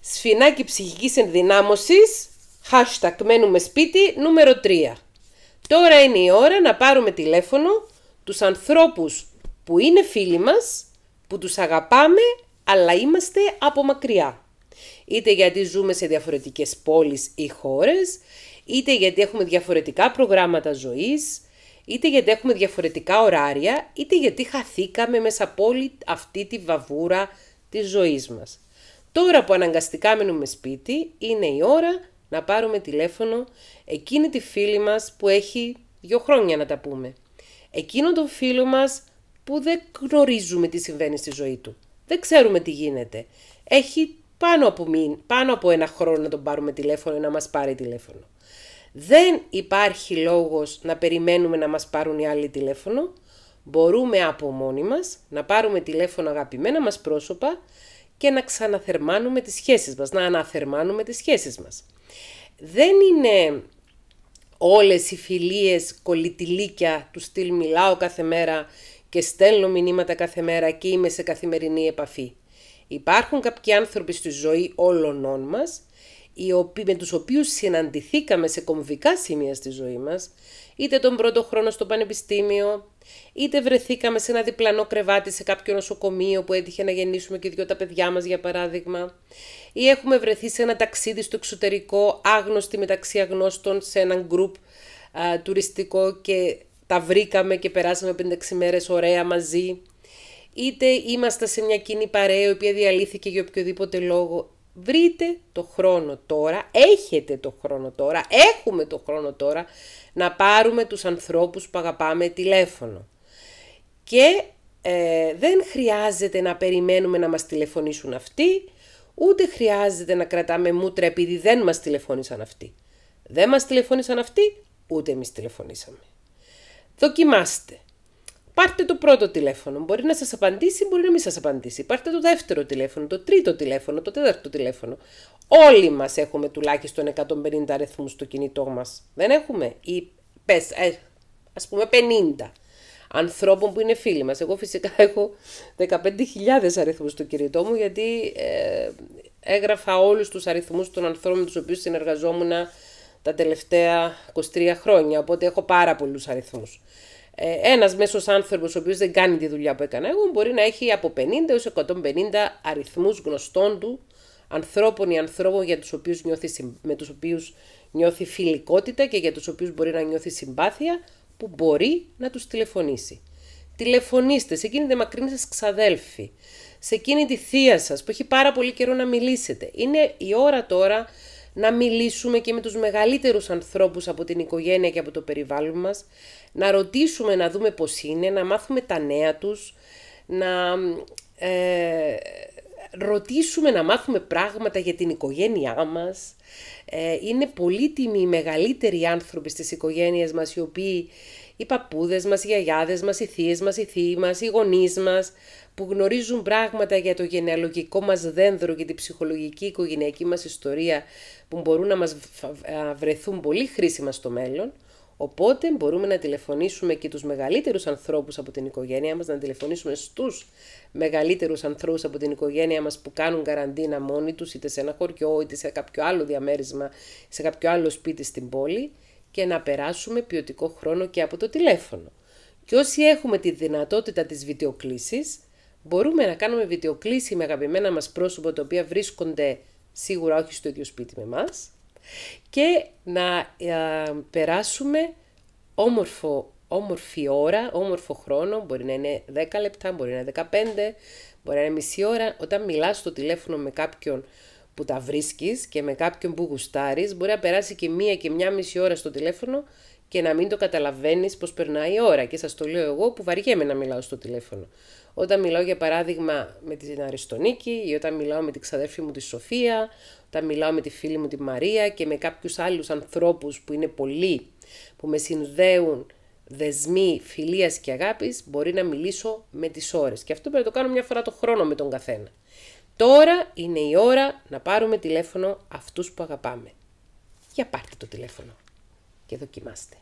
Σφινάκι ψυχικής ενδυνάμωσης, hashtag μένουμε σπίτι, νούμερο 3. Τώρα είναι η ώρα να πάρουμε τηλέφωνο τους ανθρώπους που είναι φίλοι μας, που τους αγαπάμε, αλλά είμαστε από μακριά. Είτε γιατί ζούμε σε διαφορετικές πόλεις ή χώρες, είτε γιατί έχουμε διαφορετικά προγράμματα ζωής, είτε γιατί έχουμε διαφορετικά ωράρια, είτε γιατί χαθήκαμε μέσα από όλη αυτή τη βαβούρα της ζωής μας. Τώρα που αναγκαστικά μείνουμε σπίτι, είναι η ώρα να πάρουμε τηλέφωνο εκείνη τη φίλη μας που έχει δύο χρόνια να τα πούμε. Εκείνο τον φίλο μας που δεν γνωρίζουμε τι συμβαίνει στη ζωή του. Δεν ξέρουμε τι γίνεται. Έχει πάνω από, μην, πάνω από ένα χρόνο να τον πάρουμε τηλέφωνο ή να μας πάρει τηλέφωνο. Δεν υπάρχει λόγος να περιμένουμε να μας πάρουν οι άλλοι τηλέφωνο. Μπορούμε από μόνοι μας να πάρουμε τηλέφωνο αγαπημένα μας πρόσωπα και να ξαναθερμάνουμε τις σχέσεις μας, να αναθερμάνουμε τις σχέσεις μας. Δεν είναι όλες οι φιλίες κολλητηλίκια του στυλ μιλάω κάθε μέρα και στέλνω μηνύματα κάθε μέρα και είμαι σε καθημερινή επαφή. Υπάρχουν κάποιοι άνθρωποι στη ζωή όλων μας με τους οποίους συναντηθήκαμε σε κομβικά σημεία στη ζωή μας, είτε τον πρώτο χρόνο στο πανεπιστήμιο, είτε βρεθήκαμε σε ένα διπλανό κρεβάτι σε κάποιο νοσοκομείο που έτυχε να γεννήσουμε και δυο τα παιδιά μας για παράδειγμα, ή έχουμε βρεθεί σε ένα ταξίδι στο εξωτερικό, άγνωστοι μεταξύ αγνώστων, σε έναν γκρουπ τουριστικό και τα βρήκαμε και περάσαμε 5-6 μέρες ωραία μαζί, είτε είμαστε σε μια κοινή παρέα η οποία διαλύθηκε για οποιοδήποτε λόγο βρείτε το χρόνο τώρα, έχετε το χρόνο τώρα, έχουμε το χρόνο τώρα να πάρουμε τους ανθρώπους που αγαπάμε τηλέφωνο. Και ε, δεν χρειάζεται να περιμένουμε να μας τηλεφωνήσουν αυτοί, ούτε χρειάζεται να κρατάμε μούτρα επειδή δεν μας τηλεφώνησαν αυτοί. Δεν μας τηλεφώνησαν αυτοί, ούτε εμείς τηλεφωνήσαμε. Δοκιμάστε. Πάρτε το πρώτο τηλέφωνο. Μπορεί να σας απαντήσει, μπορεί να μην σας απαντήσει. Πάρτε το δεύτερο τηλέφωνο, το τρίτο τηλέφωνο, το τέταρτο τηλέφωνο. Όλοι μας έχουμε τουλάχιστον 150 αριθμούς στο κινητό μας. Δεν έχουμε. Ή πες, ε, ας πούμε 50 ανθρώπων που είναι φίλοι μας. Εγώ φυσικά έχω 15.000 αριθμούς στο κινητό μου γιατί ε, έγραφα όλους τους αριθμούς των ανθρώπων με τους οποίους συνεργαζόμουν τα τελευταία 23 χρόνια, οπότε έχω πάρα πολλούς αριθμούς. Ε, ένας μέσος άνθρωπος ο οποίος δεν κάνει τη δουλειά που έκανα εγώ μπορεί να έχει από 50 έως 150 αριθμούς γνωστών του ανθρώπων ή ανθρώπων για τους οποίους νιώθει, με τους οποίους νιώθει φιλικότητα και για τους οποίους μπορεί να νιώθει συμπάθεια που μπορεί να τους τηλεφωνήσει. Τηλεφωνήστε σε εκείνη τη μακρινή σας ξαδέλφη, σε εκείνη τη θεία σας, που έχει πάρα πολύ καιρό να μιλήσετε. Είναι η ώρα τώρα να μιλήσουμε και με τους μεγαλύτερους ανθρώπους από την οικογένεια και από το περιβάλλον μας, να ρωτήσουμε, να δούμε πώς είναι, να μάθουμε τα νέα τους, να, ε, ρωτήσουμε να μάθουμε πράγματα για την οικογένειά μας. Ε, είναι πολύτιμοι οι μεγαλύτεροι άνθρωποι στις οικογένειες μας, οι οποίοι οι παππούδες μας, οι γιαγιάδες μας, οι θείες μας, οι θείοι μας, οι γονείς μας, που γνωρίζουν πράγματα για το γενεαλογικό μας δένδρο και την ψυχολογική οικογενειακή μας ιστορία, που μπορούν να μας βρεθούν πολύ χρήσιμα στο μέλλον. Οπότε μπορούμε να τηλεφωνήσουμε και τους μεγαλύτερους ανθρώπους από την οικογένειά μας, να τηλεφωνήσουμε στους μεγαλύτερους ανθρώπους από την οικογένειά μας που κάνουν καραντίνα μόνοι τους, είτε σε ένα χωριό, είτε σε κάποιο άλλο διαμέρισμα, σε κάποιο άλλο σπίτι στην πόλη και να περάσουμε ποιοτικό χρόνο και από το τηλέφωνο. Και όσοι έχουμε τη δυνατότητα της βιντεοκλήσης, μπορούμε να κάνουμε βιντεοκλήση με αγαπημένα μας πρόσωπα, τα οποία βρίσκονται σίγουρα όχι στο ίδιο σπίτι με εμάς, και να ε, περάσουμε όμορφο, όμορφη ώρα, όμορφο χρόνο, μπορεί να είναι 10 λεπτά, μπορεί να είναι 15, μπορεί να είναι μισή ώρα. Όταν μιλάς στο τηλέφωνο με κάποιον που τα βρίσκεις και με κάποιον που γουστάρεις, μπορεί να περάσει και μία και μία μισή ώρα στο τηλέφωνο και να μην το καταλαβαίνεις πώς περνάει η ώρα. Και σας το λέω εγώ που βαριέμαι να μιλάω στο τηλέφωνο όταν μιλάω για παράδειγμα με την Αριστονίκη ή όταν μιλάω με την ξαδέρφη μου τη Σοφία, όταν μιλάω με τη φίλη μου τη Μαρία και με κάποιους άλλους ανθρώπους που είναι πολλοί, που με συνδέουν δεσμοί φιλίας και αγάπης, μπορεί να μιλήσω με τις ώρες. Και αυτό πρέπει να το κάνω μια φορά το χρόνο με τον καθένα. Τώρα είναι η ώρα να πάρουμε τηλέφωνο αυτούς που αγαπάμε. Για πάρτε το τηλέφωνο και δοκιμάστε.